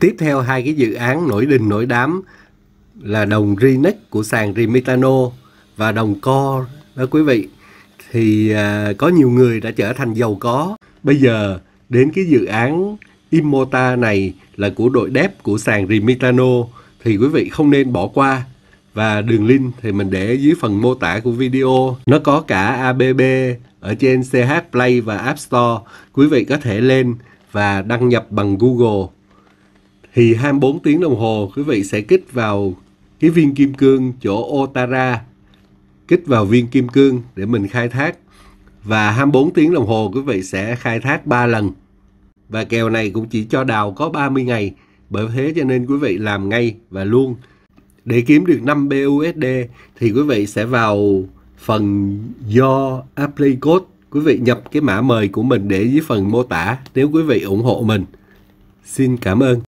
Tiếp theo hai cái dự án nổi đình nổi đám là đồng Rinex của sàn Rimitano và đồng Co đó quý vị. Thì à, có nhiều người đã trở thành giàu có. Bây giờ đến cái dự án imota này là của đội đép của sàn Rimitano thì quý vị không nên bỏ qua và đường link thì mình để dưới phần mô tả của video. Nó có cả ABB ở trên CH Play và App Store. Quý vị có thể lên và đăng nhập bằng Google thì 24 tiếng đồng hồ quý vị sẽ kích vào cái viên kim cương chỗ Otara kích vào viên kim cương để mình khai thác và 24 tiếng đồng hồ quý vị sẽ khai thác 3 lần và kèo này cũng chỉ cho đào có 30 ngày bởi thế cho nên quý vị làm ngay và luôn để kiếm được 5 BUSD thì quý vị sẽ vào phần do apply code quý vị nhập cái mã mời của mình để dưới phần mô tả nếu quý vị ủng hộ mình xin cảm ơn